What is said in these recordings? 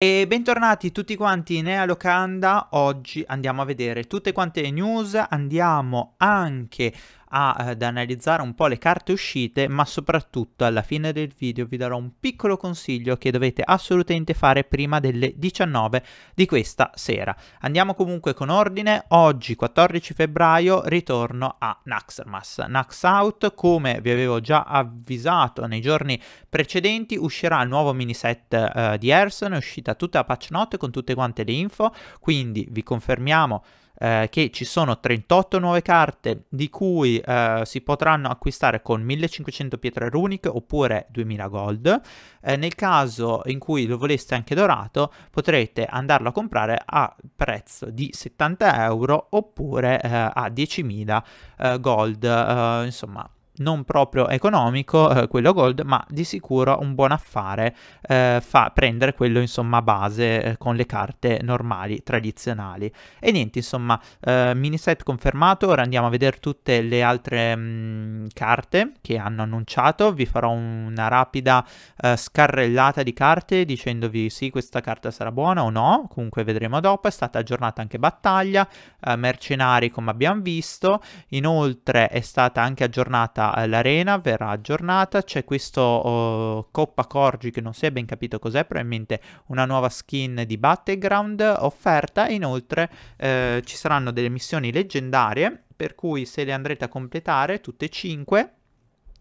E bentornati tutti quanti in Nea Locanda, oggi andiamo a vedere tutte quante le news, andiamo anche ad eh, analizzare un po' le carte uscite, ma soprattutto alla fine del video vi darò un piccolo consiglio che dovete assolutamente fare prima delle 19 di questa sera. Andiamo comunque con ordine, oggi 14 febbraio ritorno a Naxxramas. Nax Out, come vi avevo già avvisato nei giorni precedenti, uscirà il nuovo miniset eh, di Erson, è uscita tutta la patch note con tutte quante le info, quindi vi confermiamo eh, che ci sono 38 nuove carte di cui eh, si potranno acquistare con 1500 pietre runiche oppure 2000 gold. Eh, nel caso in cui lo voleste anche dorato potrete andarlo a comprare a prezzo di 70 euro oppure eh, a 10.000 eh, gold. Eh, insomma non proprio economico eh, quello gold, ma di sicuro un buon affare eh, fa prendere quello insomma base eh, con le carte normali tradizionali. E niente, insomma, eh, mini set confermato, ora andiamo a vedere tutte le altre mh, mm, carte che hanno annunciato, vi farò una rapida eh, scarrellata di carte dicendovi sì, questa carta sarà buona o no, comunque vedremo dopo, è stata aggiornata anche battaglia, eh, mercenari come abbiamo visto, inoltre è stata anche aggiornata eh, l'arena, verrà aggiornata, c'è questo oh, Coppa Corgi che non si è ben capito cos'è, probabilmente una nuova skin di Battleground offerta inoltre eh, ci saranno delle missioni leggendarie per cui se le andrete a completare tutte e 5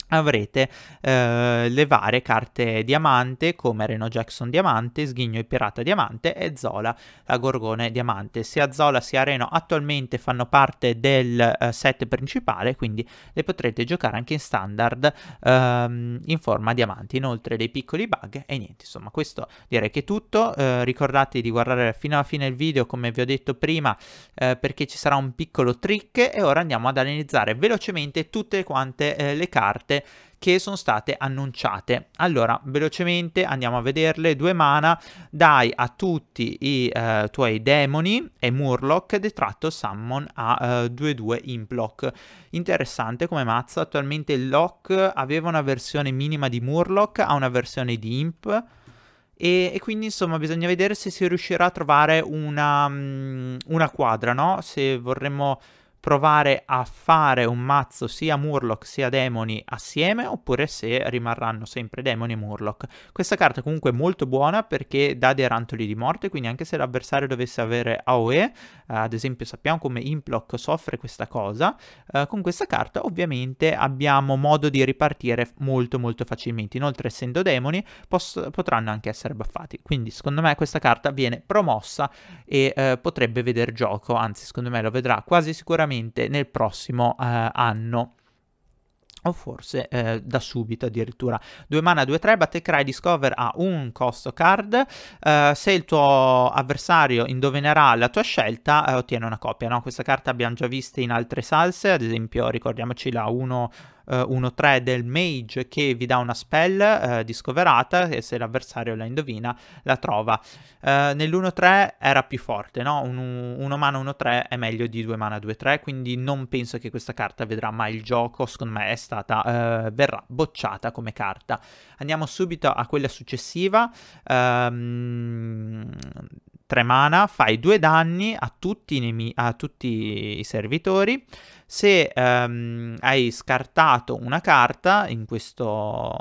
avrete eh, le varie carte diamante come Reno Jackson diamante, Sghigno e Pirata diamante e Zola la Gorgone diamante. Sia Zola sia Reno attualmente fanno parte del eh, set principale, quindi le potrete giocare anche in standard ehm, in forma diamante. Inoltre dei piccoli bug e niente, insomma questo direi che è tutto. Eh, ricordate di guardare fino alla fine il video come vi ho detto prima eh, perché ci sarà un piccolo trick e ora andiamo ad analizzare velocemente tutte quante eh, le carte carte che sono state annunciate. Allora, velocemente andiamo a vederle. Due mana dai a tutti i eh, tuoi demoni e Murloc detratto summon a 2 eh, 2-2 Imploc. Interessante come mazza, attualmente il Lock aveva una versione minima di Murloc, ha una versione di Imp. E, e, quindi insomma bisogna vedere se si riuscirà a trovare una, mm, una quadra, no? Se vorremmo provare a fare un mazzo sia Murloc sia Demoni assieme oppure se rimarranno sempre Demoni e Murloc. Questa carta comunque è molto buona perché dà dei rantoli di morte, quindi anche se l'avversario dovesse avere AOE, eh, ad esempio sappiamo come Imploc soffre questa cosa, eh, con questa carta ovviamente abbiamo modo di ripartire molto molto facilmente. Inoltre essendo Demoni poss- potranno anche essere buffati, quindi secondo me questa carta viene promossa e eh, potrebbe vedere gioco, anzi secondo me lo vedrà quasi sicuramente sicuramente nel prossimo eh, anno o forse eh, da subito addirittura. 2 mana, 2-3, Battlecry Discover ha un costo card, eh, se il tuo avversario indovinerà la tua scelta eh, ottiene una copia, no? questa carta abbiamo già vista in altre salse, ad esempio ricordiamoci la 1 eh, 1-3 del mage che vi dà una spell eh, di e se l'avversario la indovina la trova. Eh, nell'1-3 era più forte, no? 1 mana 1-3 è meglio di 2 mana 2-3, quindi non penso che questa carta vedrà mai il gioco, secondo me è stata, eh, verrà bocciata come carta. Andiamo subito a quella successiva. Um, 3 mana, fai 2 danni a tutti, nemi- a tutti i servitori. Se um, hai scartato una carta in questo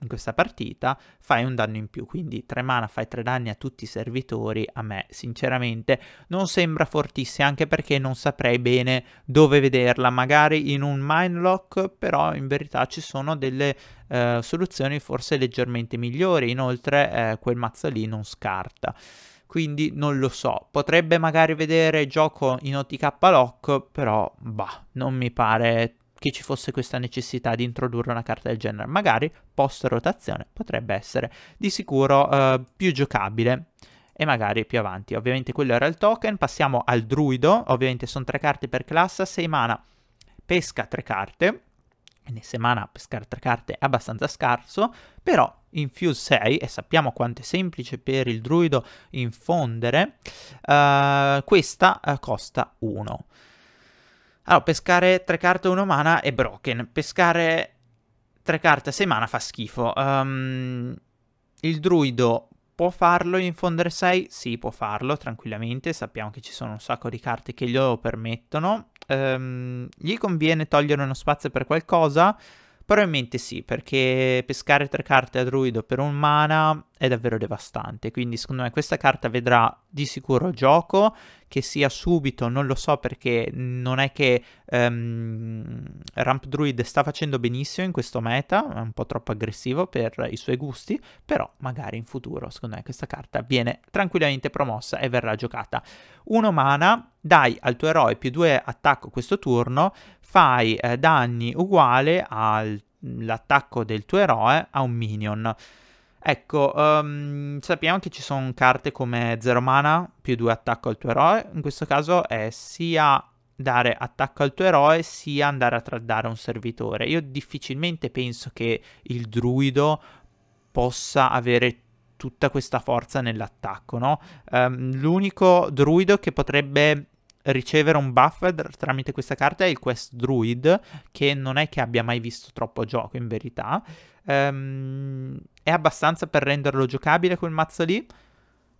in questa partita fai un danno in più, quindi 3 mana fai 3 danni a tutti i servitori, a me sinceramente non sembra fortissima anche perché non saprei bene dove vederla, magari in un mind lock, però in verità ci sono delle eh, soluzioni forse leggermente migliori, inoltre eh, quel mazzo lì non scarta. Quindi non lo so, potrebbe magari vedere gioco in OTK Lock, però bah, non mi pare che ci fosse questa necessità di introdurre una carta del genere. Magari post rotazione potrebbe essere di sicuro eh, più giocabile e magari più avanti. Ovviamente quello era il token, passiamo al druido, ovviamente sono tre carte per classe, 6 mana, pesca tre carte, ne mana pescare tre carte è abbastanza scarso, però Infuse 6, e sappiamo quanto è semplice per il druido infondere, uh, questa eh, costa 1. Allora, pescare tre carte uno mana è broken. Pescare tre carte sei mana fa schifo. Um, il druido può farlo infondere 6? Sì, può farlo tranquillamente. Sappiamo che ci sono un sacco di carte che glielo permettono. Um, gli conviene togliere uno spazio per qualcosa? Probabilmente sì, perché pescare tre carte a druido per un mana è davvero devastante, quindi secondo me questa carta vedrà di sicuro gioco, che sia subito, non lo so perché non è che um, Ramp Druid sta facendo benissimo in questo meta, è un po' troppo aggressivo per i suoi gusti, però magari in futuro secondo me questa carta viene tranquillamente promossa e verrà giocata. Uno mana, dai al tuo eroe più due attacco questo turno, fai eh, danni uguale all'attacco mm, del tuo eroe a un minion. Ecco, um, sappiamo che ci sono carte come 0 mana più 2 attacco al tuo eroe, in questo caso è sia dare attacco al tuo eroe sia andare a traddare un servitore. Io difficilmente penso che il druido possa avere tutta questa forza nell'attacco, no? Um, l'unico druido che potrebbe ricevere un buff tramite questa carta è il Quest Druid, che non è che abbia mai visto troppo gioco in verità. Um, è abbastanza per renderlo giocabile quel mazzo lì.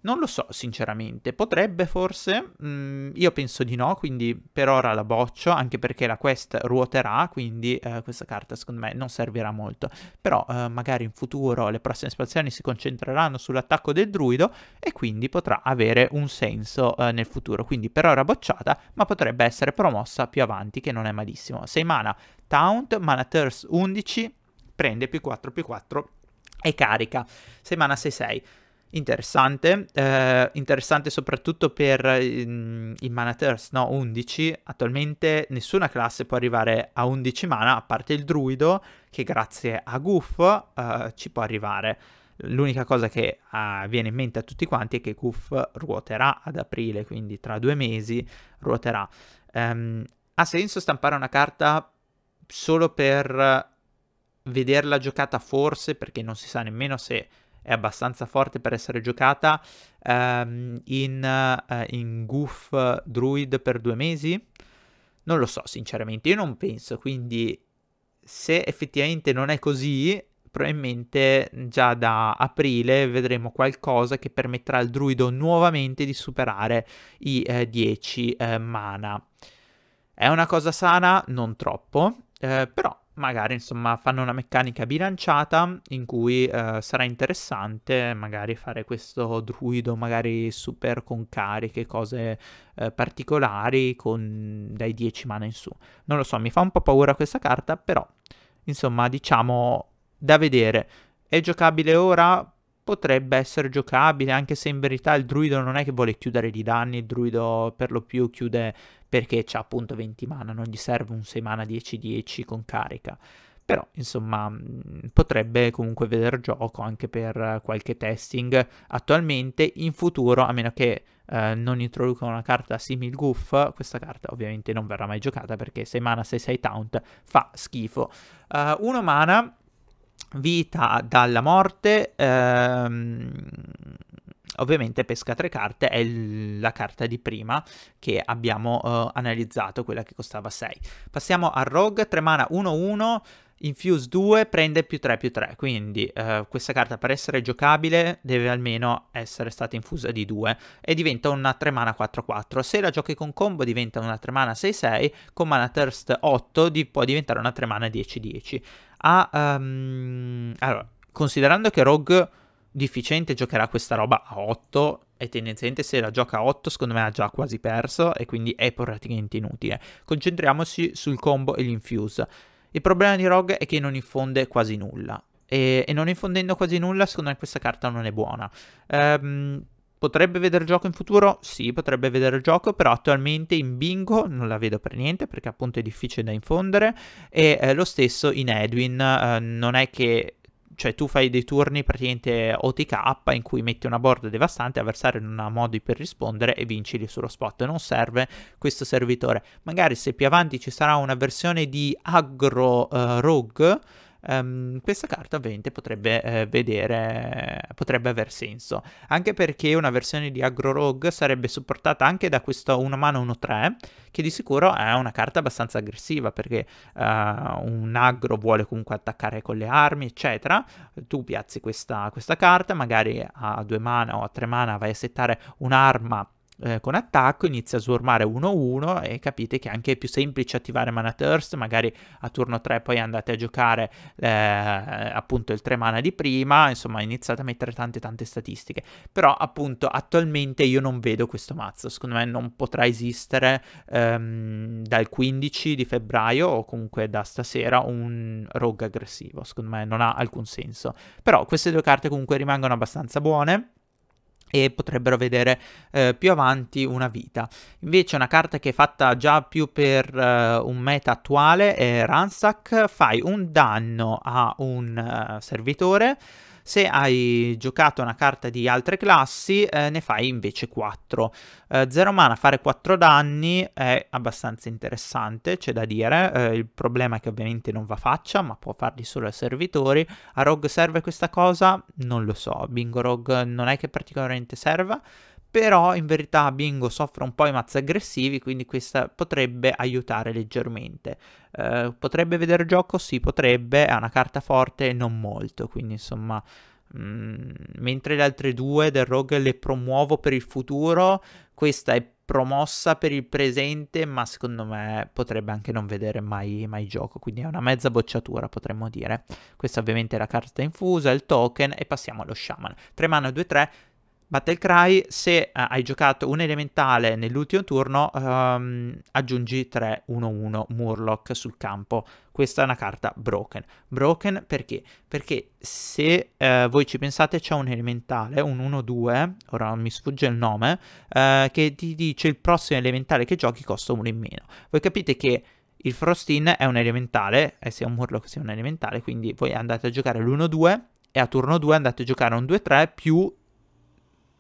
Non lo so, sinceramente. Potrebbe forse? Mm, io penso di no, quindi per ora la boccio, anche perché la quest ruoterà, quindi eh, questa carta secondo me non servirà molto. Però eh, magari in futuro le prossime espansioni si concentreranno sull'attacco del druido e quindi potrà avere un senso eh, nel futuro. Quindi per ora bocciata, ma potrebbe essere promossa più avanti, che non è malissimo. 6 mana, Taunt, mana Thirst 11, prende più 4 più 4 e carica. 6 mana 6-6. Interessante, eh, interessante soprattutto per ehm, i manaters, no, 11. Attualmente nessuna classe può arrivare a 11 mana, a parte il druido, che grazie a Goof eh, ci può arrivare. L'unica cosa che uh, viene in mente a tutti quanti è che Goof ruoterà ad aprile, quindi tra due mesi ruoterà. Um, ha senso stampare una carta solo per vederla giocata forse, perché non si sa nemmeno se è abbastanza forte per essere giocata ehm, in, eh, in Goof Druid per due mesi? Non lo so, sinceramente, io non penso, quindi se effettivamente non è così, probabilmente già da aprile vedremo qualcosa che permetterà al druido nuovamente di superare i eh, 10 eh, mana. È una cosa sana? Non troppo, eh, però magari insomma fanno una meccanica bilanciata in cui eh, sarà interessante magari fare questo druido magari super con cariche, cose eh, particolari con dai 10 mana in su. Non lo so, mi fa un po' paura questa carta, però insomma diciamo da vedere. È giocabile ora? potrebbe essere giocabile, anche se in verità il druido non è che vuole chiudere di danni, il druido per lo più chiude perché ha appunto 20 mana, non gli serve un 6 mana 10-10 con carica. Però, insomma, potrebbe comunque vedere gioco anche per qualche testing attualmente. In futuro, a meno che eh, non introducano una carta simil goof, questa carta ovviamente non verrà mai giocata perché 6 mana 6-6 taunt fa schifo. Uh, mana vita dalla morte, ehm, ovviamente pesca tre carte è la carta di prima che abbiamo eh, analizzato, quella che costava 6. Passiamo a Rogue, 3 mana 1-1, Infuse 2 prende più 3 più 3, quindi eh, questa carta per essere giocabile deve almeno essere stata infusa di 2 e diventa una 3 mana 4 4. Se la giochi con combo diventa una 3 mana 6 6, con mana thirst 8 di, può diventare una 3 mana 10 10. Ah, um, allora, considerando che Rogue difficente giocherà questa roba a 8 e tendenzialmente se la gioca a 8 secondo me ha già quasi perso e quindi è praticamente inutile. Concentriamoci sul combo e l'infuse. Il problema di Rogue è che non infonde quasi nulla. E, e non infondendo quasi nulla, secondo me questa carta non è buona. Ehm, potrebbe vedere gioco in futuro? Sì, potrebbe vedere gioco, però attualmente in bingo non la vedo per niente perché appunto è difficile da infondere. E eh, lo stesso in Edwin, eh, non è che cioè tu fai dei turni praticamente OTK in cui metti una board devastante, avversario non ha modi per rispondere e vinci lì sullo spot. Non serve questo servitore. Magari se più avanti ci sarà una versione di aggro uh, eh, rogue um, questa carta ovviamente potrebbe eh, vedere, potrebbe aver senso. Anche perché una versione di Agro Rogue sarebbe supportata anche da questo 1 mano 1-3, che di sicuro è una carta abbastanza aggressiva, perché uh, un agro vuole comunque attaccare con le armi, eccetera. Tu piazzi questa, questa carta, magari a 2 mana o a 3 mana vai a settare un'arma eh, con attacco, inizia a swarmare 1-1 e capite che anche è più semplice attivare mana thirst, magari a turno 3 poi andate a giocare eh, appunto il 3 mana di prima, insomma iniziate a mettere tante tante statistiche, però appunto attualmente io non vedo questo mazzo, secondo me non potrà esistere ehm, dal 15 di febbraio o comunque da stasera un rogue aggressivo, secondo me non ha alcun senso, però queste due carte comunque rimangono abbastanza buone e potrebbero vedere eh, più avanti una vita. Invece una carta che è fatta già più per eh, un meta attuale è Ransack, fai un danno a un eh, servitore se hai giocato una carta di altre classi, eh, ne fai invece 4. Eh, zero mana, fare 4 danni è abbastanza interessante, c'è da dire. Eh, il problema è che ovviamente non va faccia, ma può farli solo ai servitori. A Rogue serve questa cosa? Non lo so. Bingo Rogue non è che particolarmente serva però in verità Bingo soffre un po' i mazzi aggressivi, quindi questa potrebbe aiutare leggermente. Eh, potrebbe vedere gioco? Sì, potrebbe, è una carta forte non molto, quindi insomma... Mm, mentre le altre due del Rogue le promuovo per il futuro, questa è promossa per il presente, ma secondo me potrebbe anche non vedere mai, mai gioco, quindi è una mezza bocciatura potremmo dire. Questa ovviamente è la carta infusa, il token e passiamo allo shaman. 3 mana 2-3, Battle Cry, se uh, hai giocato un elementale nell'ultimo turno, um, aggiungi 3-1-1 Murloc sul campo. Questa è una carta broken. Broken perché? Perché se uh, voi ci pensate c'è un elementale, un 1-2, ora non mi sfugge il nome, uh, che ti dice il prossimo elementale che giochi costa uno in meno. Voi capite che il Frostin è un elementale, e sia un Murloc sia un elementale, quindi voi andate a giocare l'1-2 e a turno 2 andate a giocare un 2-3 più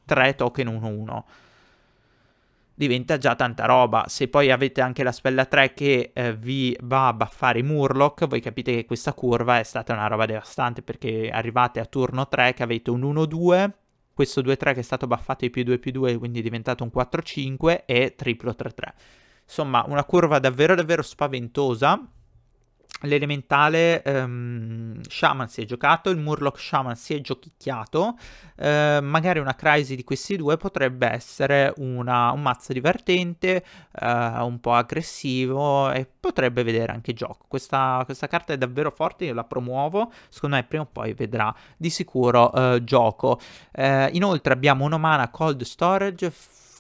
3 token 1-1. Diventa già tanta roba. Se poi avete anche la spella 3 che eh, vi va a baffare i Murloc, voi capite che questa curva è stata una roba devastante perché arrivate a turno 3 che avete un 1-2 questo 2-3 che è stato baffato di più 2 più 2, quindi è diventato un 4-5 e triplo 3-3. Insomma, una curva davvero davvero spaventosa l'elementale um, Shaman si è giocato, il Murloc Shaman si è giochicchiato, eh, magari una crisi di questi due potrebbe essere una, un mazzo divertente, eh, un po' aggressivo e potrebbe vedere anche gioco. Questa, questa, carta è davvero forte, io la promuovo, secondo me prima o poi vedrà di sicuro eh, gioco. Eh, inoltre abbiamo una mana Cold Storage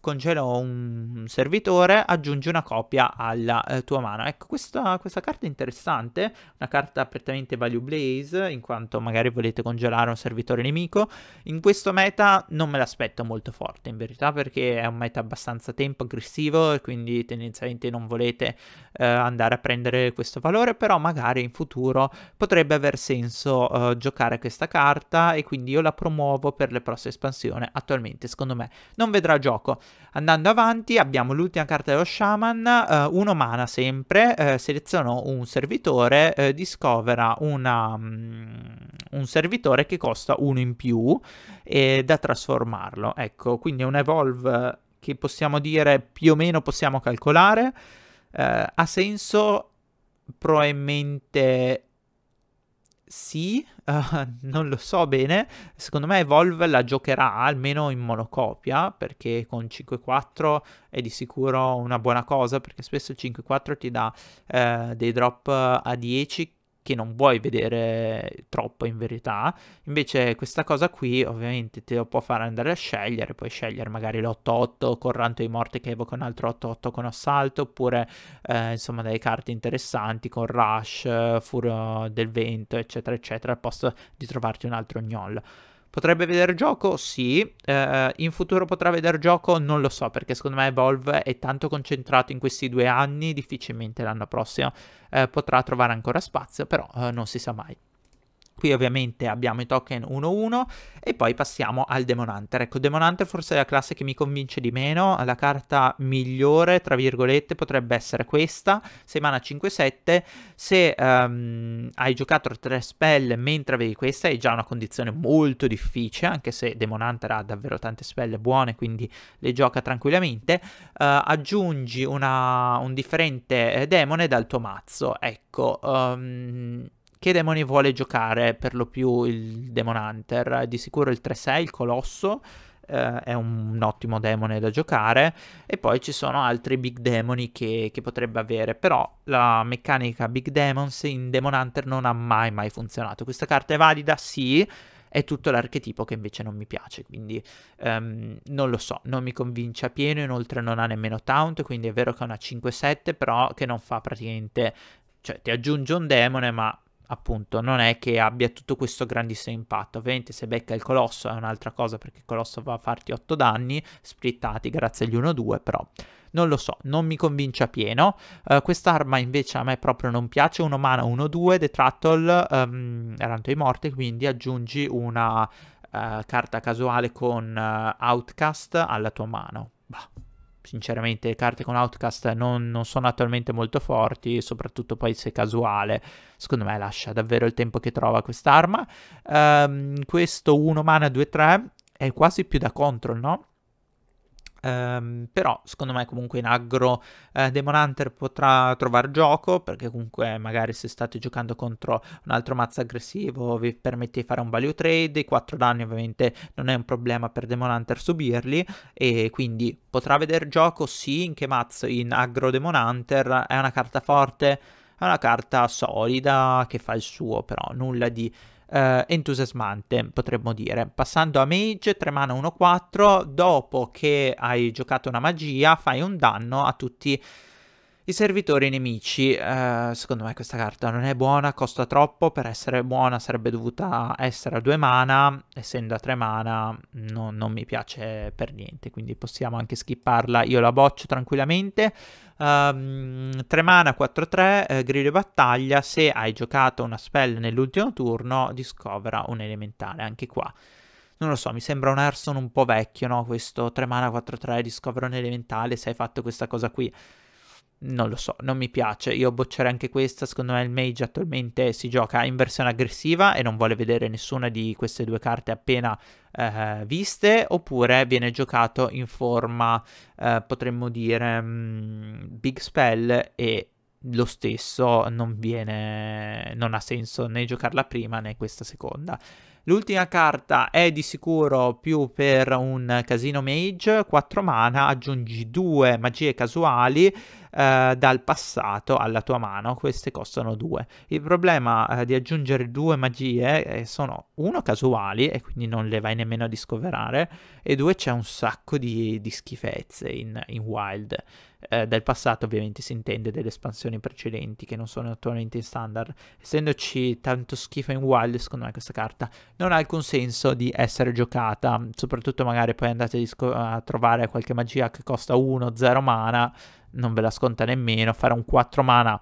scongelò un servitore, aggiungi una copia alla eh, tua mano. Ecco, questa, questa, carta è interessante, una carta prettamente value blaze, in quanto magari volete congelare un servitore nemico. In questo meta non me l'aspetto molto forte, in verità, perché è un meta abbastanza tempo aggressivo e quindi tendenzialmente non volete eh, andare a prendere questo valore, però magari in futuro potrebbe aver senso eh, giocare questa carta e quindi io la promuovo per le prossime espansioni. Attualmente, secondo me, non vedrà gioco. Andando avanti abbiamo l'ultima carta dello Shaman, eh, uno mana sempre, eh, seleziono un servitore, eh, discovera una, um, un servitore che costa uno in più e eh, da trasformarlo. Ecco, quindi è un evolve che possiamo dire più o meno possiamo calcolare. Eh, ha senso probabilmente sì, uh, non lo so bene, secondo me Evolve la giocherà almeno in monocopia perché con 5-4 è di sicuro una buona cosa perché spesso il 5-4 ti dà uh, dei drop a 10 che non vuoi vedere troppo in verità. Invece questa cosa qui ovviamente te lo può fare andare a scegliere, puoi scegliere magari l'8-8 con Ranto di Morte che evoca un altro 8-8 con Assalto, oppure eh, insomma delle carte interessanti con Rush, eh, Furo del Vento, eccetera, eccetera, al posto di trovarti un altro gnoll. Potrebbe vedere gioco? Sì. Eh, in futuro potrà vedere gioco? Non lo so, perché secondo me Evolve è tanto concentrato in questi due anni, difficilmente l'anno prossimo eh, potrà trovare ancora spazio, però eh, non si sa mai. Qui ovviamente abbiamo i token 1-1 e poi passiamo al Demon Hunter. Ecco, Demon Hunter forse è la classe che mi convince di meno, la carta migliore, tra virgolette, potrebbe essere questa, semana 5-7. Se um, hai giocato 3 spell mentre avevi questa è già una condizione molto difficile, anche se Demon Hunter ha davvero tante spell buone, quindi le gioca tranquillamente. Uh, aggiungi una, un differente eh, demone dal tuo mazzo, ecco... Um, che demoni vuole giocare per lo più il Demon Hunter? Di sicuro il 3-6, il Colosso, eh, è un, un, ottimo demone da giocare. E poi ci sono altri big demoni che, che, potrebbe avere. Però la meccanica big demons in Demon Hunter non ha mai mai funzionato. Questa carta è valida? Sì. È tutto l'archetipo che invece non mi piace, quindi um, non lo so, non mi convince a pieno, inoltre non ha nemmeno taunt, quindi è vero che è una 5-7, però che non fa praticamente cioè ti aggiunge un demone ma appunto non è che abbia tutto questo grandissimo impatto. Ovviamente se becca il colosso è un'altra cosa perché il colosso va a farti 8 danni splittati grazie agli 1-2, però non lo so, non mi convince a pieno. Uh, eh, quest'arma invece a me proprio non piace, 1 mana 1-2, Detrattle, um, ehm, erano i morti, quindi aggiungi una uh, carta casuale con uh, Outcast alla tua mano. Bah sinceramente le carte con Outcast non, non, sono attualmente molto forti, soprattutto poi se casuale, secondo me lascia davvero il tempo che trova quest'arma. Um, questo 1 mana 2-3 è quasi più da control, no? Um, però secondo me comunque in aggro eh, Demon Hunter potrà trovare gioco perché comunque magari se state giocando contro un altro mazzo aggressivo vi permette di fare un value trade i 4 danni ovviamente non è un problema per Demon Hunter subirli e quindi potrà vedere gioco sì in che mazzo in aggro Demon Hunter è una carta forte è una carta solida che fa il suo però nulla di eh, entusiasmante, potremmo dire. Passando a mage, 3 mana 1-4, dopo che hai giocato una magia, fai un danno a tutti i i servitori nemici, eh, secondo me questa carta non è buona, costa troppo, per essere buona sarebbe dovuta essere a due mana, essendo a tre mana no, non mi piace per niente, quindi possiamo anche skipparla, io la boccio tranquillamente. Um, ehm, 3 mana 4-3, eh, grillo battaglia, se hai giocato una spell nell'ultimo turno discovera un elementale anche qua non lo so, mi sembra un Arson un po' vecchio, no? Questo 3 mana 4-3, discovero un elementale, se hai fatto questa cosa qui non lo so, non mi piace. Io boccerei anche questa. Secondo me il Mage attualmente si gioca in versione aggressiva e non vuole vedere nessuna di queste due carte appena eh, viste, oppure viene giocato in forma, eh, potremmo dire, mh, mm, big spell e lo stesso non viene non ha senso né giocarla prima né questa seconda. L'ultima carta è di sicuro più per un casino mage, 4 mana, aggiungi 2 magie casuali, eh, dal passato alla tua mano, queste costano 2. Il problema eh, di aggiungere due magie eh, sono uno casuali e quindi non le vai nemmeno a discoverare e due c'è un sacco di, di schifezze in, in Wild. Eh, del passato ovviamente si intende delle espansioni precedenti che non sono attualmente in standard. Essendoci tanto schifo in wild, secondo me questa carta non ha alcun senso di essere giocata, soprattutto magari poi andate a, a trovare qualche magia che costa 1, 0 mana non ve la sconta nemmeno. Fare un 4 mana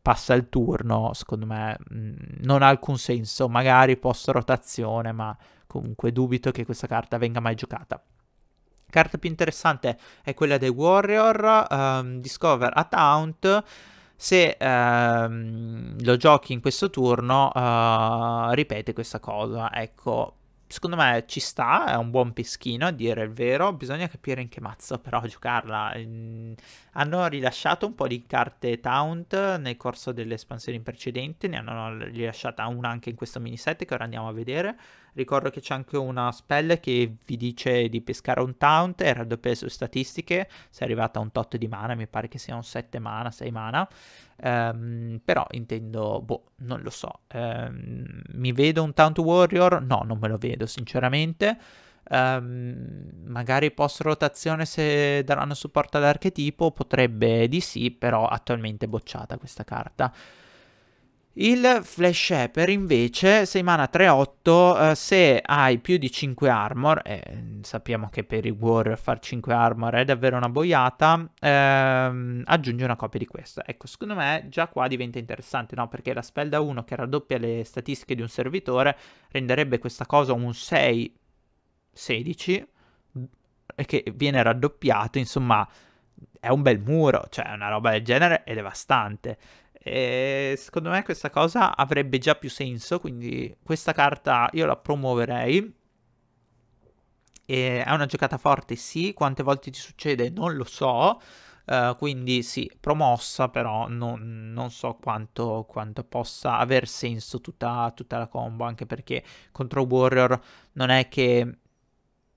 passa il turno, secondo me mm, non ha alcun senso. Magari post rotazione, ma comunque dubito che questa carta venga mai giocata. Carta più interessante è quella dei Warrior, um, Discover at Haunt. Se um, lo giochi in questo turno, uh, ripete questa cosa. Ecco, secondo me ci sta, è un buon peschino a dire il vero, bisogna capire in che mazzo però giocarla. Ehm, hanno rilasciato un po' di carte Taunt nel corso delle espansioni precedenti, ne hanno rilasciata una anche in questo mini set che ora andiamo a vedere. Ricordo che c'è anche una spell che vi dice di pescare un taunter dopo le sue statistiche. Se è arrivata a un tot di mana, mi pare che sia un 7 mana, 6 mana. Um, però intendo, boh, non lo so. Um, mi vedo un Taunt Warrior? No, non me lo vedo, sinceramente. Um, magari post rotazione se daranno supporto all'archetipo potrebbe di sì, però attualmente è bocciata questa carta. Il Flash Shaper invece, 6 mana 3-8, eh, se hai più di 5 armor, eh, sappiamo che per i warrior far 5 armor è davvero una boiata, ehm, aggiungi una copia di questa. Ecco, secondo me già qua diventa interessante, no? Perché la spell da 1 che raddoppia le statistiche di un servitore renderebbe questa cosa un 6-16 che viene raddoppiato, insomma è un bel muro, cioè una roba del genere è devastante. E secondo me questa cosa avrebbe già più senso, quindi questa carta io la promuoverei. E è una giocata forte, sì, quante volte ti succede non lo so, uh, quindi sì, promossa, però non, non so quanto, quanto, possa aver senso tutta, tutta la combo, anche perché contro Warrior non è che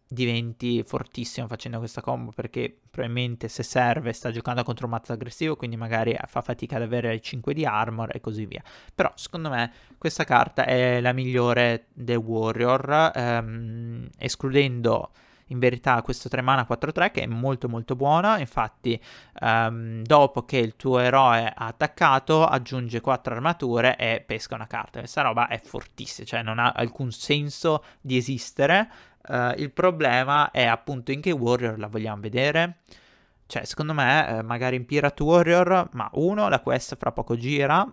diventi fortissimo facendo questa combo perché probabilmente se serve sta giocando contro un mazzo aggressivo quindi magari fa fatica ad avere 5 di armor e così via però secondo me questa carta è la migliore del warrior ehm, escludendo in verità questo 3 mana 4-3 che è molto molto buono infatti um, dopo che il tuo eroe ha attaccato aggiunge 4 armature e pesca una carta questa roba è fortissima cioè non ha alcun senso di esistere Uh, il problema è appunto in che Warrior la vogliamo vedere. Cioè, secondo me, eh, magari in Pirate Warrior, ma uno, la quest fra poco gira.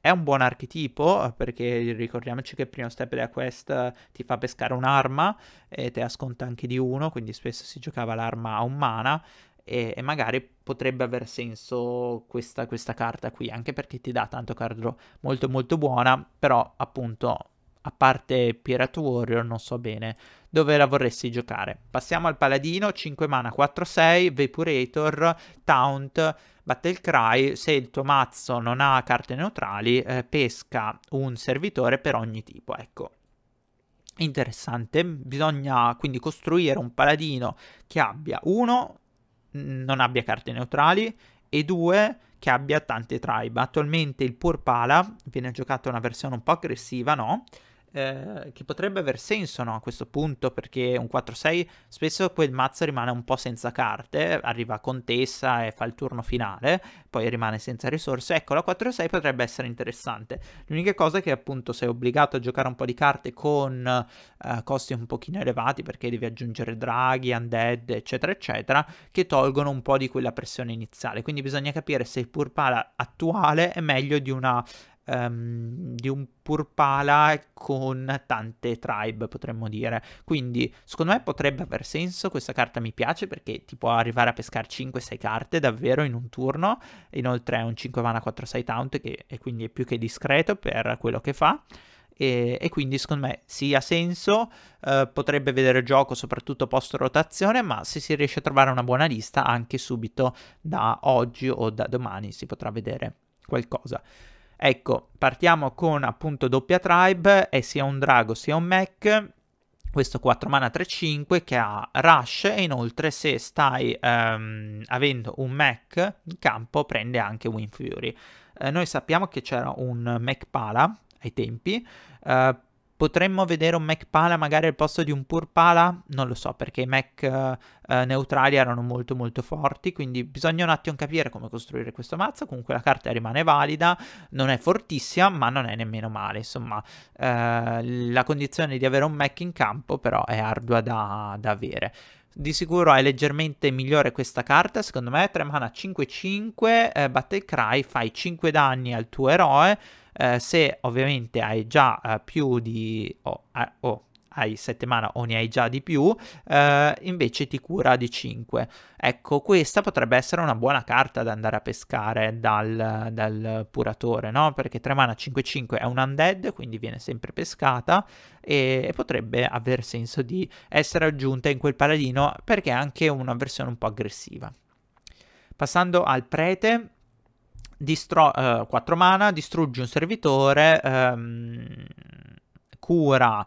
È un buon archetipo, eh, perché ricordiamoci che il primo step della quest eh, ti fa pescare un'arma e te la sconta anche di uno, quindi spesso si giocava l'arma a un mana e, e magari potrebbe aver senso questa, questa carta qui, anche perché ti dà tanto card molto molto buona, però appunto a parte Pirate Warrior, non so bene dove la vorresti giocare. Passiamo al Paladino, 5 mana, 4-6, Vaporator, Taunt, Battle Cry, Se il tuo mazzo non ha carte neutrali, eh, pesca un servitore per ogni tipo, ecco. Interessante, bisogna quindi costruire un paladino che abbia uno, non abbia carte neutrali, e due, che abbia tante tribe. Attualmente il Purpala viene giocato una versione un po' aggressiva, no? Eh, che potrebbe aver senso no, a questo punto, perché un 4-6 spesso quel mazzo rimane un po' senza carte, arriva contessa e fa il turno finale, poi rimane senza risorse. Ecco, la 4-6 potrebbe essere interessante. L'unica cosa è che appunto sei obbligato a giocare un po' di carte con eh, costi un pochino elevati, perché devi aggiungere draghi, undead, eccetera, eccetera, che tolgono un po' di quella pressione iniziale. Quindi bisogna capire se il purpala attuale è meglio di una um, di un purpala con tante tribe, potremmo dire. Quindi, secondo me potrebbe aver senso, questa carta mi piace perché ti può arrivare a pescare 5-6 carte davvero in un turno. Inoltre è un 5 mana 4-6 taunt che e quindi è più che discreto per quello che fa. E, e, quindi secondo me sì ha senso, eh, potrebbe vedere gioco soprattutto post rotazione, ma se si riesce a trovare una buona lista anche subito da oggi o da domani si potrà vedere qualcosa. Ecco, partiamo con appunto doppia tribe, è sia un drago sia un mech, questo 4 mana 3-5 che ha rush e inoltre se stai um, avendo un mech in campo prende anche Wind Fury. Eh, noi sappiamo che c'era un mech pala ai tempi, eh, Potremmo vedere un Mac Pala magari al posto di un Pur Pala? Non lo so, perché i Mac eh, eh, neutrali erano molto molto forti, quindi bisogna un attimo capire come costruire questo mazzo. Comunque la carta rimane valida, non è fortissima, ma non è nemmeno male. Insomma, eh, la condizione di avere un Mac in campo però è ardua da, da avere. Di sicuro è leggermente migliore questa carta, secondo me. 3 mana 5-5, eh, batte cry, fai 5 danni al tuo eroe. Eh, se ovviamente hai già eh, più di... Oh, eh, oh, hai 7 mana o ne hai già di più, eh, invece ti cura di 5. Ecco, questa potrebbe essere una buona carta da andare a pescare dal, dal puratore, no? Perché 3 mana 5-5 è un undead, quindi viene sempre pescata e, e potrebbe aver senso di essere aggiunta in quel paladino perché è anche una versione un po' aggressiva. Passando al prete, distro- uh, eh, 4 mana, distrugge un servitore, um, cura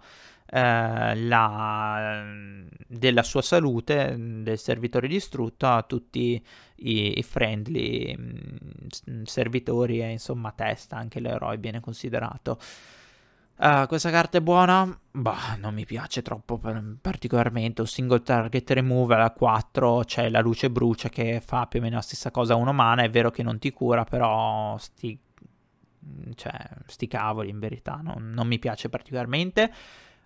eh, la, ehm, della sua salute, del servitore distrutto, a tutti i, i friendly mh, servitori e insomma testa, anche l'eroe viene considerato. Uh, questa carta è buona? Bah, non mi piace troppo particolarmente. Un single target removal a 4 c'è la luce brucia che fa più o meno la stessa cosa a un umana. È vero che non ti cura, però sti, cioè, sti cavoli in verità. non, non mi piace particolarmente.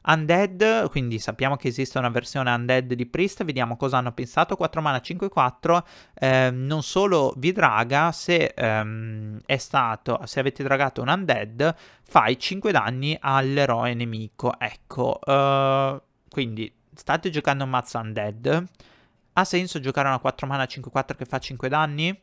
Undead, quindi sappiamo che esiste una versione Undead di Priest, vediamo cosa hanno pensato, 4 mana 5-4, eh, non solo vi draga, se ehm, è stato, se avete dragato un Undead, fai 5 danni all'eroe nemico, ecco, eh, quindi state giocando un mazzo Undead, ha senso giocare una 4 mana 5-4 che fa 5 danni?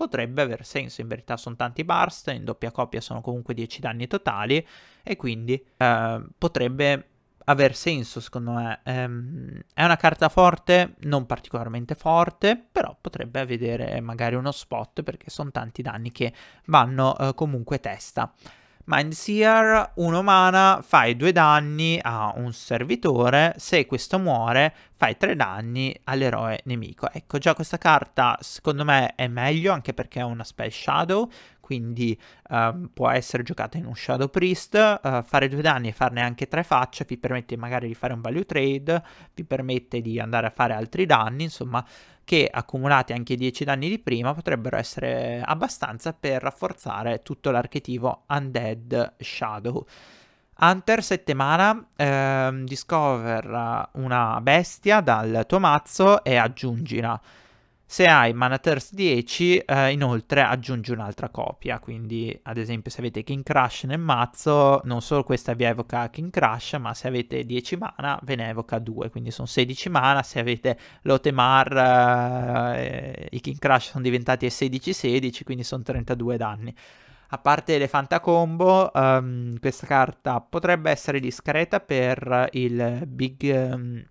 potrebbe aver senso, in verità sono tanti burst, in doppia coppia sono comunque 10 danni totali e quindi eh, potrebbe aver senso, secondo me. Ehm, è una carta forte, non particolarmente forte, però potrebbe avere magari uno spot perché sono tanti danni che vanno eh, comunque testa. Mindseer, uno mana, fai due danni a un servitore, se questo muore fai tre danni all'eroe nemico. Ecco, già questa carta secondo me è meglio anche perché è una spell shadow, quindi uh, può essere giocata in un Shadow Priest, uh, fare due danni e farne anche tre facce vi permette magari di fare un value trade, vi permette di andare a fare altri danni, insomma che accumulati anche i 10 danni di prima potrebbero essere abbastanza per rafforzare tutto l'archetipo Undead Shadow. Hunter 7 mana, ehm, discover una bestia dal tuo mazzo e aggiungila. Se hai mana Thirst 10, eh, inoltre aggiungi un'altra copia, quindi ad esempio se avete King Crush nel mazzo, non solo questa vi evoca King Crush, ma se avete 10 mana ve ne evoca 2, quindi sono 16 mana, se avete Lotemar eh, i King Crush sono diventati 16-16, quindi sono 32 danni. A parte Elefanta Combo, um, questa carta potrebbe essere discreta per il Big... Um,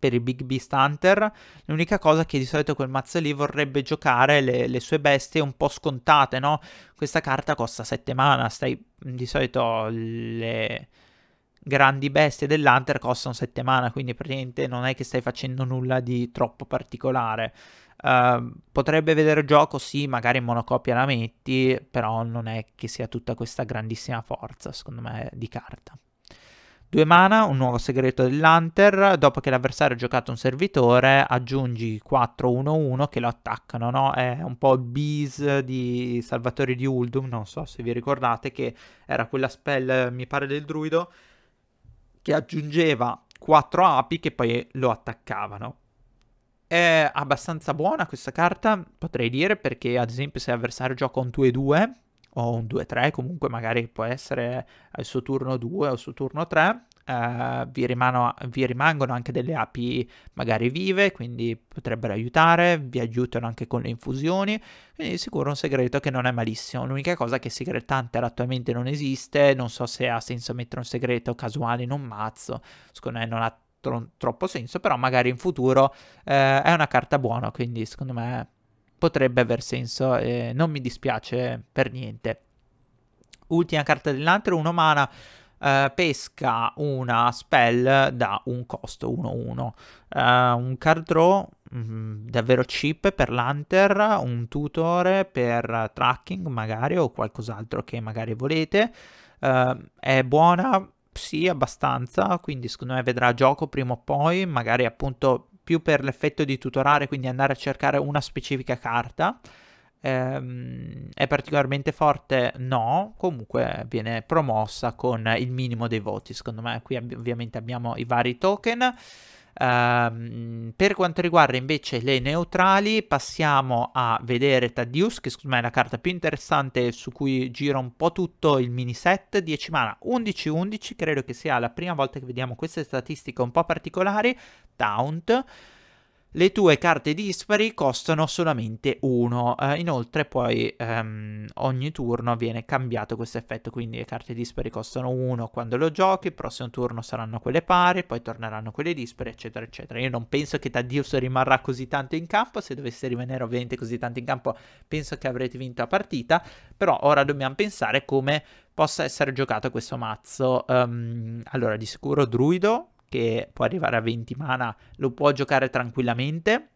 per il Big Beast Hunter. L'unica cosa che di solito quel mazzo lì vorrebbe giocare le, le sue bestie un po' scontate, no? Questa carta costa 7 mana, stai di solito le grandi bestie dell'Hunter costano 7 mana, quindi praticamente non è che stai facendo nulla di troppo particolare. Uh, potrebbe vedere gioco, sì, magari in monocopia la metti, però non è che sia tutta questa grandissima forza, secondo me, di carta. 2 mana, un nuovo segreto dell'Hunter, dopo che l'avversario ha giocato un servitore aggiungi 4-1-1 che lo attaccano, no? È un po' il bis di Salvatori di Uldum, non so se vi ricordate che era quella spell, mi pare, del druido che aggiungeva 4 api che poi lo attaccavano. È abbastanza buona questa carta, potrei dire, perché ad esempio se l'avversario gioca un 2-2 o un 2-3, comunque magari può essere al suo turno 2 o al suo turno 3, eh, vi, rimano, vi, rimangono anche delle api magari vive, quindi potrebbero aiutare, vi aiutano anche con le infusioni, quindi sicuro un segreto che non è malissimo. L'unica cosa è che Secret Hunter attualmente non esiste, non so se ha senso mettere un segreto casuale in un mazzo, secondo me non ha tro- troppo senso, però magari in futuro eh, è una carta buona, quindi secondo me potrebbe aver senso, eh, non mi dispiace per niente. Ultima carta dell'antro, uno mana, eh, pesca una spell da un costo 1-1. Eh, un card draw mm-hmm, davvero cheap per l'hunter, un tutore per tracking magari o qualcos'altro che magari volete. Eh, è buona, sì, abbastanza, quindi secondo me vedrà gioco prima o poi, magari appunto più per l'effetto di tutorare, quindi andare a cercare una specifica carta. Ehm, è particolarmente forte? No, comunque viene promossa con il minimo dei voti, secondo me. Qui ovviamente abbiamo i vari token. Um, per quanto riguarda invece le neutrali, passiamo a vedere Taddeus, che secondo me è la carta più interessante su cui gira un po' tutto il mini set, 10 mana 11-11, credo che sia la prima volta che vediamo queste statistiche un po' particolari, Taunt le tue carte dispari costano solamente uno. Eh, inoltre poi ehm, ogni turno viene cambiato questo effetto, quindi le carte dispari costano uno quando lo giochi, il prossimo turno saranno quelle pari, poi torneranno quelle dispari, eccetera, eccetera. Io non penso che Tadius rimarrà così tanto in campo, se dovesse rimanere ovviamente così tanto in campo penso che avrete vinto la partita, però ora dobbiamo pensare come possa essere giocato questo mazzo. Um, allora, di sicuro Druido, che può arrivare a 20 mana, lo può giocare tranquillamente.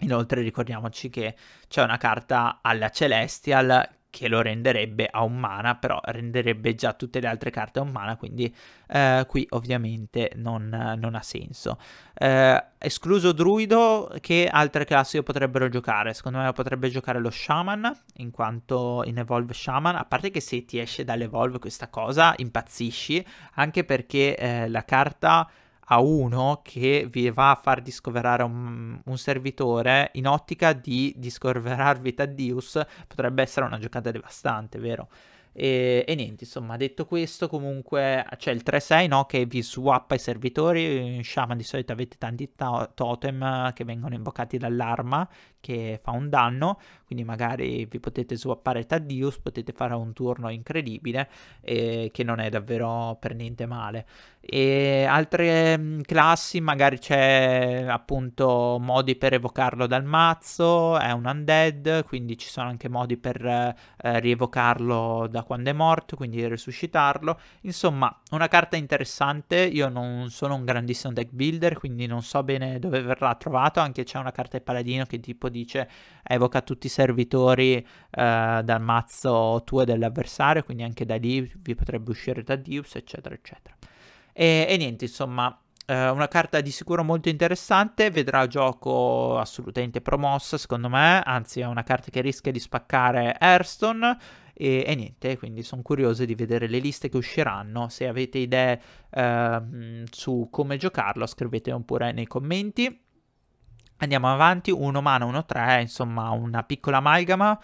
Inoltre ricordiamoci che c'è una carta alla Celestial che lo renderebbe a un mana, però renderebbe già tutte le altre carte a un mana, quindi eh, qui ovviamente non, non ha senso. Eh, escluso Druido, che altre classi potrebbero giocare? Secondo me potrebbe giocare lo Shaman, in quanto in Evolve Shaman, a parte che se ti esce dall'Evolve questa cosa impazzisci, anche perché eh, la carta a uno che vi va a far discoverare un, un servitore in ottica di discoverarvi Taddeus potrebbe essere una giocata devastante, vero? E, e, niente, insomma, detto questo, comunque c'è il 3-6 no, che vi swappa i servitori. In eh, Shaman di solito avete tanti to- totem eh, che vengono invocati dall'arma, che fa un danno, quindi magari vi potete swappare Taddeus, potete fare un turno incredibile eh, che non è davvero per niente male. E altre mm, classi, magari c'è appunto modi per evocarlo dal mazzo, è un undead, quindi ci sono anche modi per eh, rievocarlo da quando è morto, quindi resuscitarlo. Insomma, una carta interessante, io non sono un grandissimo deck builder, quindi non so bene dove verrà trovato, anche c'è una carta di paladino che tipo dice evoca tutti i servitori eh, dal mazzo tuo e dell'avversario, quindi anche da lì vi potrebbe uscire da Deus, eccetera, eccetera. E, e niente, insomma, eh, una carta di sicuro molto interessante, vedrà gioco assolutamente promossa, secondo me, anzi è una carta che rischia di spaccare Hearthstone. E, e, niente, quindi sono curioso di vedere le liste che usciranno. Se avete idee eh, su come giocarlo, scrivete pure nei commenti. Andiamo avanti, 1 mana, 1 3, insomma una piccola amalgama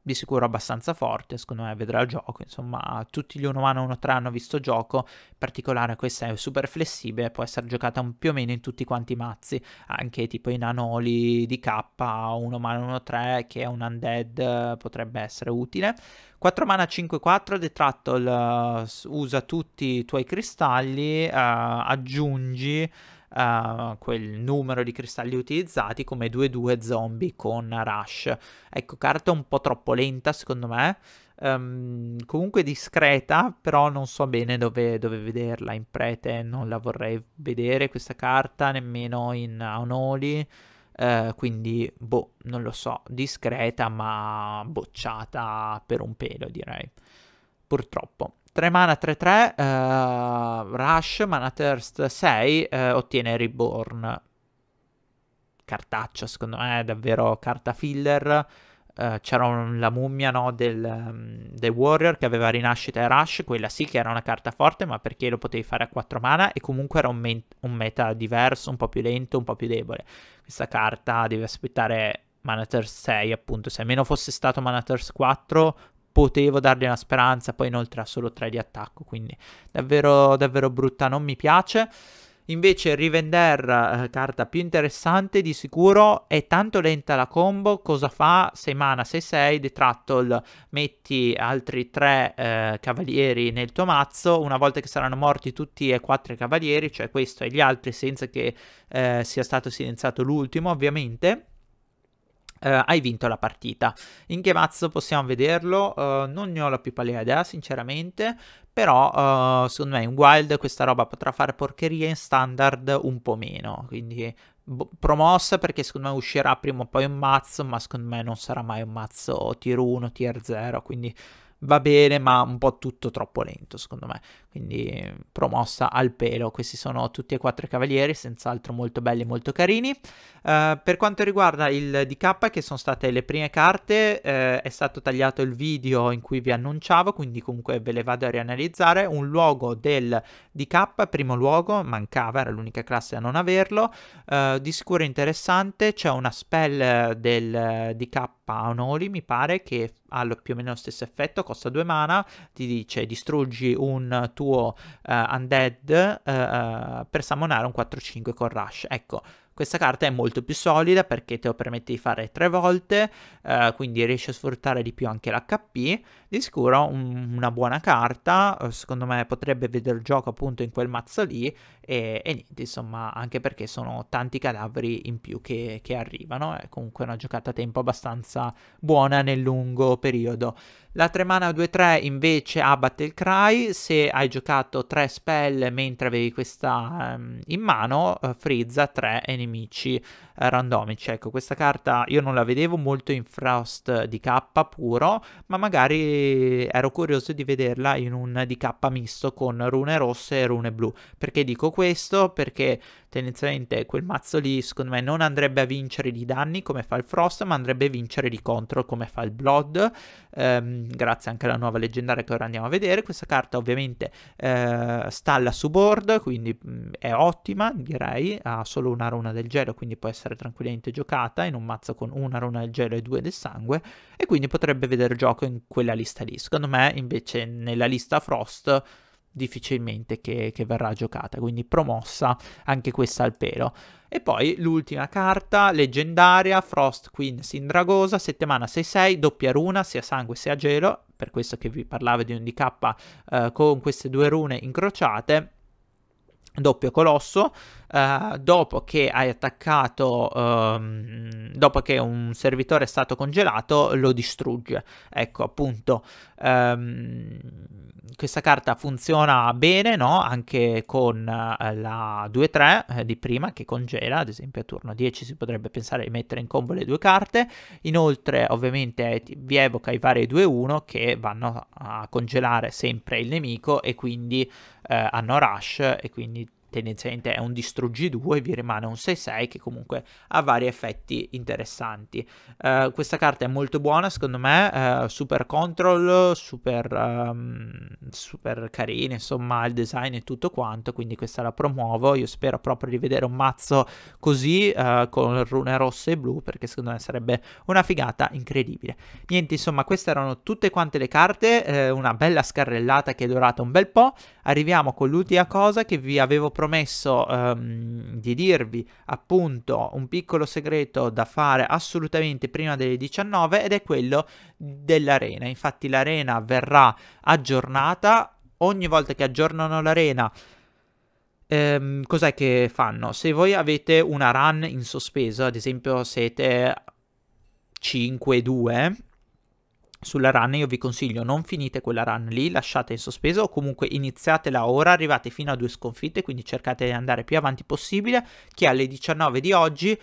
di sicuro abbastanza forte, secondo me vedrà il gioco, insomma tutti gli 1 mana 1 3 hanno visto gioco, in particolare questa è super flessibile, può essere giocata più o meno in tutti quanti i mazzi, anche tipo i nanoli di K, 1 mana 1 3 che è un undead potrebbe essere utile. 4 mana 5-4, Detrattle, eh, usa tutti i tuoi cristalli, uh, aggiungi uh, quel numero di cristalli utilizzati come 2-2 zombie con Rush. Ecco, carta un po' troppo lenta secondo me, um, comunque discreta, però non so bene dove, dove, vederla. In prete non la vorrei vedere questa carta, nemmeno in Aonoli. Uh, eh, quindi, boh, non lo so, discreta ma bocciata per un pelo direi, purtroppo. 3 mana 3-3, uh, eh, Rush, Mana Thirst 6, uh, eh, ottiene Reborn. Cartaccia, secondo me, è davvero carta filler. Uh, c'era un, la mummia no, del, um, mm, del, Warrior che aveva rinascita e Rush, quella sì che era una carta forte, ma perché lo potevi fare a 4 mana e comunque era un, me- un meta diverso, un po' più lento, un po' più debole. Questa carta deve aspettare Mana Thirst 6, appunto. Se almeno fosse stato Mana Thirst 4, potevo dargli una speranza, poi inoltre ha solo 3 di attacco, quindi davvero, davvero brutta, non mi piace. Invece Rivender, eh, carta più interessante di sicuro, è tanto lenta la combo, cosa fa? 6 mana, 6-6, Detrattle, metti altri 3 eh, cavalieri nel tuo mazzo, una volta che saranno morti tutti e 4 i cavalieri, cioè questo e gli altri senza che eh, sia stato silenziato l'ultimo ovviamente, Uh, hai vinto la partita. In che mazzo possiamo vederlo? Uh, non ne ho la più pallida idea, sinceramente. Però, uh, secondo me, in wild questa roba potrà fare porcheria in standard un po' meno. Quindi boh, promossa perché secondo me uscirà prima o poi un mazzo, ma secondo me non sarà mai un mazzo tier 1, tier 0. Quindi va bene, ma un po' tutto troppo lento, secondo me. Quindi promossa al pelo. Questi sono tutti e quattro i cavalieri, senz'altro molto belli e molto carini. Uh, per quanto riguarda il DK, che sono state le prime carte, uh, è stato tagliato il video in cui vi annunciavo, quindi comunque ve le vado a rianalizzare. Un luogo del DK, primo luogo, mancava, era l'unica classe a non averlo. Uh, di sicuro interessante, c'è una spell del DK Anoli, mi pare, che ha più o meno lo stesso effetto, costa 2 mana, ti dice distruggi un tuo uh, undead uh, per summonare un 4-5 con rush. Ecco, questa carta è molto più solida perché te lo permette di fare tre volte, eh, quindi riesci a sfruttare di più anche l'HP, di sicuro un, una buona carta, eh, secondo me potrebbe vedere gioco appunto in quel mazzo lì e, e niente, insomma, anche perché sono tanti cadaveri in più che, che arrivano, è comunque una giocata a tempo abbastanza buona nel lungo periodo. La 3 mana 2-3 invece ha Battle Cry, se hai giocato 3 spell mentre avevi questa um, in mano, uh, eh, frizza 3 nemici eh, randomici. Ecco, questa carta io non la vedevo molto in Frost DK puro, ma magari ero curioso di vederla in un DK misto con rune rosse e rune blu. Perché dico questo? Perché tendenzialmente quel mazzo lì secondo me non andrebbe a vincere di danni come fa il Frost, ma andrebbe a vincere di contro come fa il Blood, ehm, grazie anche alla nuova leggendaria che ora andiamo a vedere. Questa carta ovviamente eh, stalla su board, quindi mh, mm, è ottima direi, ha solo una runa del gelo, quindi può essere essere tranquillamente giocata in un mazzo con una runa del gelo e due del sangue e quindi potrebbe vedere gioco in quella lista lì. Secondo me invece nella lista Frost difficilmente che, che, verrà giocata, quindi promossa anche questa al pelo. E poi l'ultima carta, leggendaria, Frost Queen Sindragosa, settimana 6-6, doppia runa, sia sangue sia gelo, per questo che vi parlavo di un DK eh, con queste due rune incrociate, doppio colosso, eh, dopo che hai attaccato, um, dopo che un servitore è stato congelato, lo distrugge. Ecco, appunto, um, questa carta funziona bene, no? Anche con eh, la 2-3 eh, di prima che congela, ad esempio a turno 10 si potrebbe pensare di mettere in combo le due carte. Inoltre, ovviamente, vi evoca i vari 2-1 che vanno a congelare sempre il nemico e quindi eh, hanno rush e quindi tendenzialmente è un distruggi 2 vi rimane un 6-6 che comunque ha vari effetti interessanti uh, questa carta è molto buona secondo me uh, super control super, um, super carina insomma il design e tutto quanto quindi questa la promuovo io spero proprio di vedere un mazzo così uh, con rune rosse e blu perché secondo me sarebbe una figata incredibile niente insomma queste erano tutte quante le carte eh, una bella scarrellata che è durata un bel po' arriviamo con l'ultima cosa che vi avevo promesso ehm, di dirvi appunto un piccolo segreto da fare assolutamente prima delle 19 ed è quello dell'arena. Infatti l'arena verrà aggiornata ogni volta che aggiornano l'arena. Ehm, cos'è che fanno? Se voi avete una run in sospeso, ad esempio siete 5-2 sulla run io vi consiglio non finite quella run lì, lasciate in sospeso o comunque iniziatela ora, arrivate fino a due sconfitte, quindi cercate di andare più avanti possibile, che alle 19 di oggi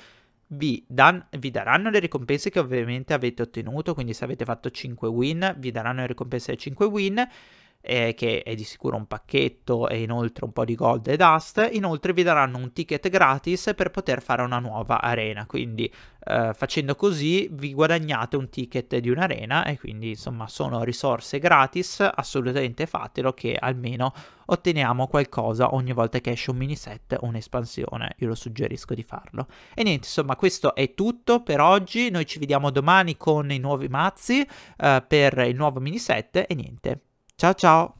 vi, dan, vi, daranno le ricompense che ovviamente avete ottenuto, quindi se avete fatto 5 win vi daranno le ricompense dei 5 win eh, che è di sicuro un pacchetto e inoltre un po' di gold e dust, inoltre vi daranno un ticket gratis per poter fare una nuova arena, quindi eh, facendo così vi guadagnate un ticket di un'arena e quindi insomma sono risorse gratis, assolutamente fatelo che almeno otteniamo qualcosa ogni volta che esce un mini set o un'espansione, io lo suggerisco di farlo. E niente, insomma questo è tutto per oggi, noi ci vediamo domani con i nuovi mazzi eh, per il nuovo mini set e niente. 找找。